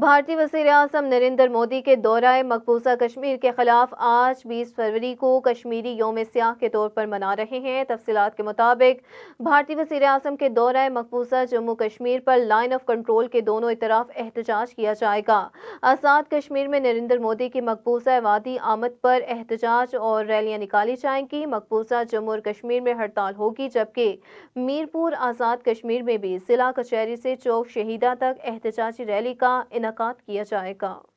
भारतीय वजीर अजम नरेंद्र मोदी के दौरा मकबूजा कश्मीर के खिलाफ आज 20 फरवरी को कश्मीरी योम सयाह के तौर पर मना रहे हैं तफसीत के मुताबिक भारतीय वजीर अजम के दौरा मकबूजा जम्मू कश्मीर पर लाइन ऑफ कंट्रोल के दोनों इतराफ एहतजाज किया जाएगा आज़ाद कश्मीर में नरेंद्र मोदी की मकबूजा वादी आमद पर एहतजाज और रैलियाँ निकाली जाएंगी मकबूजा जम्मू और कश्मीर में हड़ताल होगी जबकि मीरपुर आज़ाद कश्मीर में भी जिला कचहरी से चौक शहीदा तक एहतजाजी रैली का मुलाकात किया जाएगा